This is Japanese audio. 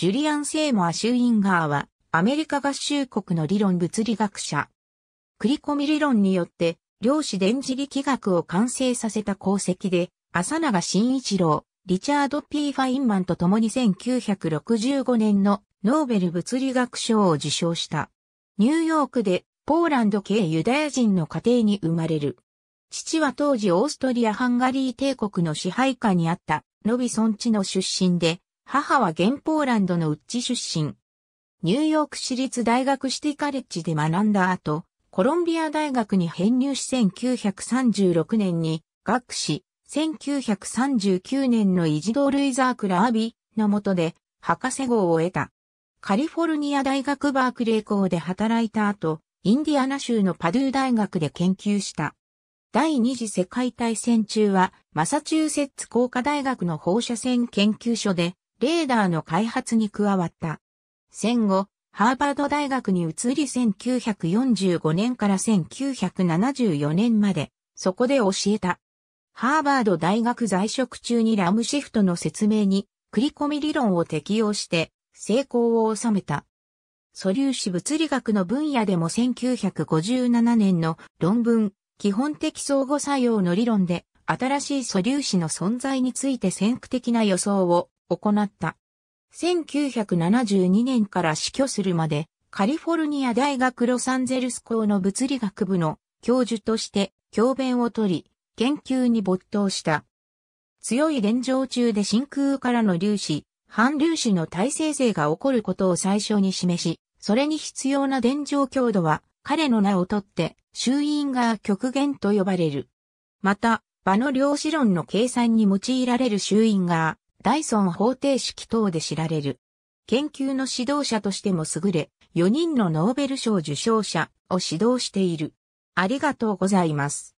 ジュリアン・セーモア・シューインガーは、アメリカ合衆国の理論物理学者。繰り込み理論によって、量子電磁力学を完成させた功績で、浅永慎一郎、リチャード・ P・ ファインマンと共に1965年のノーベル物理学賞を受賞した。ニューヨークでポーランド系ユダヤ人の家庭に生まれる。父は当時オーストリア・ハンガリー帝国の支配下にあったノビソン地の出身で、母は現ポーランドのウッチ出身。ニューヨーク市立大学シティカレッジで学んだ後、コロンビア大学に編入し1936年に学士、1939年のイジドール・イザークラ・アビの下で博士号を得た。カリフォルニア大学バークレー校で働いた後、インディアナ州のパドゥー大学で研究した。第二次世界大戦中はマサチューセッツ工科大学の放射線研究所でレーダーの開発に加わった。戦後、ハーバード大学に移り1945年から1974年まで、そこで教えた。ハーバード大学在職中にラムシフトの説明に、繰り込み理論を適用して、成功を収めた。素粒子物理学の分野でも1957年の論文、基本的相互作用の理論で、新しい素粒子の存在について先駆的な予想を行った。1972年から死去するまで、カリフォルニア大学ロサンゼルス校の物理学部の教授として教鞭を取り、研究に没頭した。強い電城中で真空からの粒子、反粒子の耐性性が起こることを最初に示し、それに必要な電状強度は彼の名をとって、周院が極限と呼ばれる。また、場の量子論の計算に用いられる周院がダイソン方程式等で知られる。研究の指導者としても優れ、4人のノーベル賞受賞者を指導している。ありがとうございます。